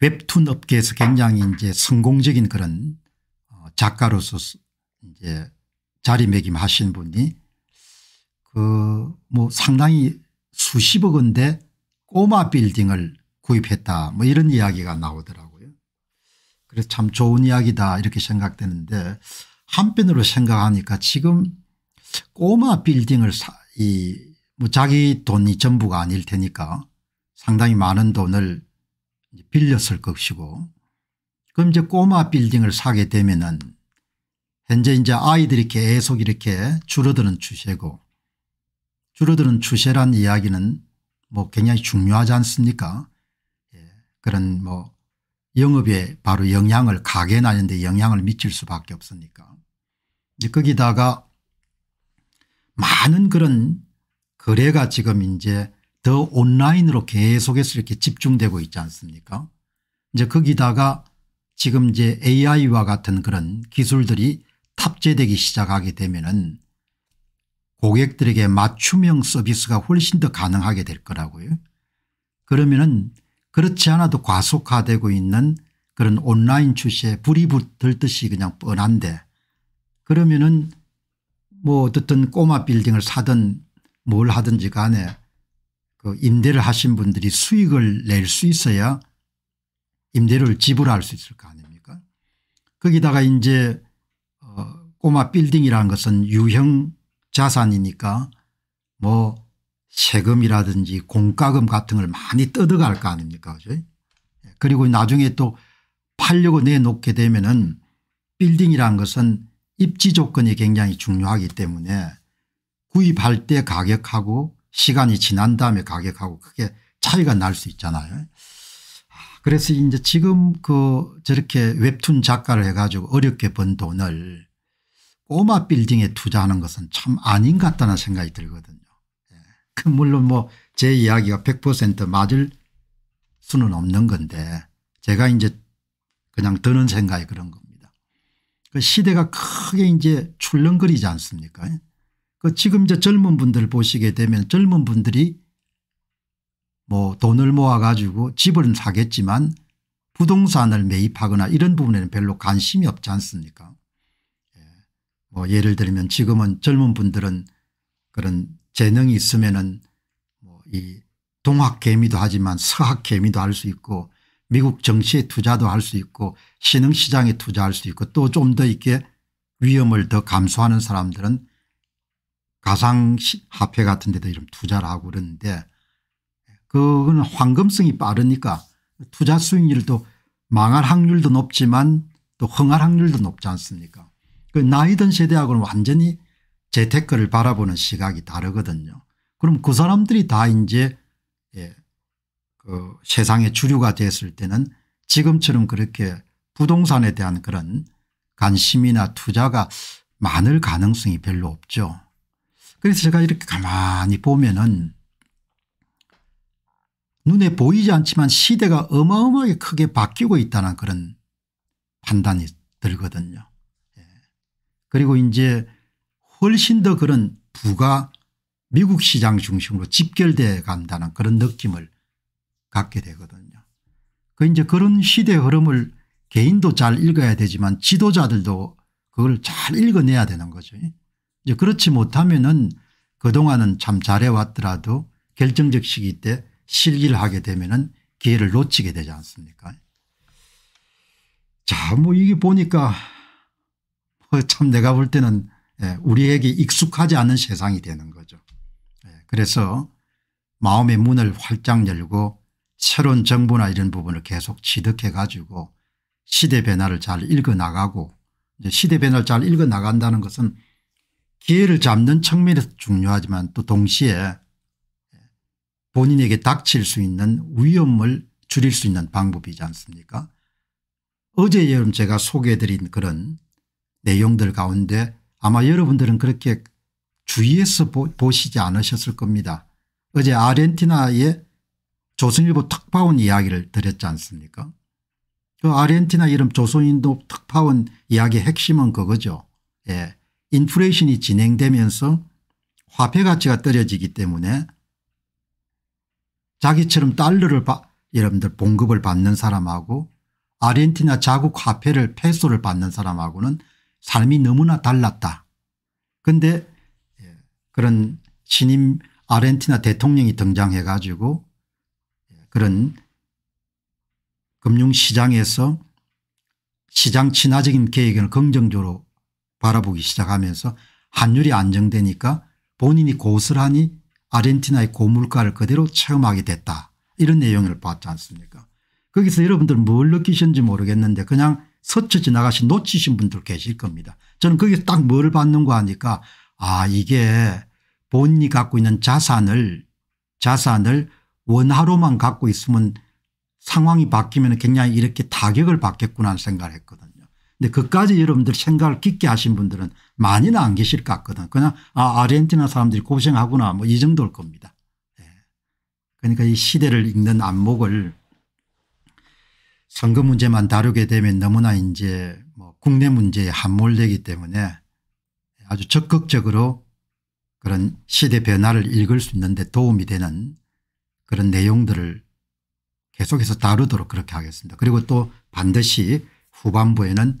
웹툰 업계에서 굉장히 이제 성공적인 그런 어, 작가로서 이제 자리매김 하신 분이 그 뭐 상당히 수십억 원대 꼬마 빌딩을 구입했다 뭐 이런 이야기가 나오더라고요. 그래서 참 좋은 이야기다 이렇게 생각되는데 한편으로 생각하니까 지금 꼬마 빌딩을 이뭐 자기 돈이 전부가 아닐 테니까 상당히 많은 돈을 빌렸을 것이고 그럼 이제 꼬마 빌딩을 사게 되면은 현재 이제 아이들이 계속 이렇게 줄어드는 추세고 줄어드는 추세란 이야기는 뭐 굉장히 중요하지 않습니까? 예, 그런 뭐 영업에 바로 영향을 가게 나는데 영향을 미칠 수밖에 없으니까. 이제 거기다가 많은 그런 거래가 지금 이제 더 온라인으로 계속해서 이렇게 집중되고 있지 않습니까 이제 거기다가 지금 이제 AI와 같은 그런 기술들이 탑재되기 시작하게 되면은 고객들에게 맞춤형 서비스가 훨씬 더 가능하게 될 거라고요. 그러면은 그렇지 않아도 과속화되고 있는 그런 온라인 출시에 불이 붙들듯이 그냥 뻔한데 그러면은 뭐 어떻든 꼬마 빌딩을 사든 뭘 하든지 간에 그 임대를 하신 분들이 수익을 낼 수 있어야 임대를 지불할 수 있을 거 아닙니까 거기다가 이제 어, 꼬마 빌딩이라는 것은 유형 자산이니까 뭐 세금이라든지 공과금 같은 걸 많이 뜯어갈 거 아닙니까 예, 그리고 나중에 또 팔려고 내놓게 되면은 빌딩이라는 것은 입지 조건이 굉장히 중요하기 때문에 구입할 때 가격하고 시간이 지난 다음에 가격하고 크게 차이가 날 수 있잖아요. 아, 그래서 이제 지금 그 저렇게 웹툰 작가를 해가지고 어렵게 번 돈을 꼬마 빌딩에 투자하는 것은 참 아닌 것 같다는 생각이 들거든요. 예. 그 물론 뭐 제 이야기가 100% 맞을 수는 없는 건데 제가 이제 그냥 드는 생각이 그런 겁니다. 그 시대가 크게 이제 출렁거리지 않습니까? 예. 그 지금 이제 젊은 분들 보시게 되면 젊은 분들이 뭐 돈을 모아 가지고 집을 사겠지만 부동산을 매입하거나 이런 부분에는 별로 관심이 없지 않습니까 예. 뭐 예를 들면 지금은 젊은 분들은 그런 재능이 있으면은 뭐 이 동학개미도 하지만 서학개미도 할 수 있고 미국 정치에 투자도 할 수 있고 신흥시장에 투자할 수 있고 또 좀 더있게 위험을 더감수하는 사람들은 가상화폐 같은 데다 이런 투자를 하고 그러는데 그거는 황금성이 빠르니까 투자 수익률도 망할 확률도 높지만 또 흥할 확률도 높지 않습니까 그 나이든 세대하고는 완전히 재테크를 바라보는 시각이 다르거든요. 그럼 그 사람들이 다 이제 예, 그 세상의 주류가 됐을 때는 지금처럼 그렇게 부동산에 대한 그런 관심이나 투자가 많을 가능성이 별로 없죠. 그래서 제가 이렇게 가만히 보면은 눈에 보이지 않지만 시대가 어마어마하게 크게 바뀌고 있다는 그런 판단이 들거든요. 예. 그리고 이제 훨씬 더 그런 부가 미국 시장 중심으로 집결돼 간다는 그런 느낌을 갖게 되거든요. 그 이제 그런 시대 흐름을 개인도 잘 읽어야 되지만 지도자들도 그걸 잘 읽어내야 되는 거죠. 이제 그렇지 못하면은 그동안은 참 잘해왔더라도 결정적 시기 때 실기를 하게 되면은 기회를 놓치게 되지 않습니까? 자, 뭐 이게 보니까 뭐 참 내가 볼 때는 예, 우리에게 익숙하지 않은 세상이 되는 거죠. 예, 그래서 마음의 문을 활짝 열고 새로운 정보나 이런 부분을 계속 취득해 가지고 시대 변화를 잘 읽어 나가고 시대 변화를 잘 읽어 나간다는 것은 기회를 잡는 측면에서 중요하지만 또 동시에 본인에게 닥칠 수 있는 위험을 줄일 수 있는 방법이지 않습니까 어제 여러분 제가 소개해드린 그런 내용들 가운데 아마 여러분들은 그렇게 주의해서 보시지 않으셨을 겁니다. 어제 아르헨티나의 조선일보 특파원 이야기를 드렸지 않습니까 그 아르헨티나 이름 조선인도 특파원 이야기의 핵심은 그거죠. 예. 인플레이션이 진행되면서 화폐 가치가 떨어지기 때문에 자기처럼 달러를 바, 여러분들 봉급을 받는 사람하고 아르헨티나 자국 화폐를 패소를 받는 사람하고는 삶이 너무나 달랐다. 근데 예, 그런 신임 아르헨티나 대통령이 등장해 가지고 예, 그런 금융시장에서 시장 친화적인 계획을 긍정적으로 바라보기 시작하면서 환율이 안정되니까 본인이 고스란히 아르헨티나의 고물가를 그대로 체험하게 됐다 이런 내용을 봤지 않습니까 거기서 여러분들 뭘 느끼셨는지 모르겠는데 그냥 서쳐 지나가신 놓치신 분들 계실 겁니다. 저는 거기서 딱 뭘 받는 거 하니까 아 이게 본인이 갖고 있는 자산을 자산을 원화로만 갖고 있으면 상황이 바뀌면 굉장히 이렇게 타격을 받겠구나 생각을 했거든요. 근데 그까지 여러분들 생각을 깊게 하신 분들은 많이는 안 계실 것 같거든. 그냥 아 아르헨티나 사람들이 고생하구나 뭐 이 정도일 겁니다. 예. 그러니까 이 시대를 읽는 안목을 선거 문제만 다루게 되면 너무나 이제 뭐 국내 문제에 함몰되기 때문에 아주 적극적으로 그런 시대 변화를 읽을 수 있는데 도움이 되는 그런 내용들을 계속해서 다루도록 그렇게 하겠습니다. 그리고 또 반드시 후반부에는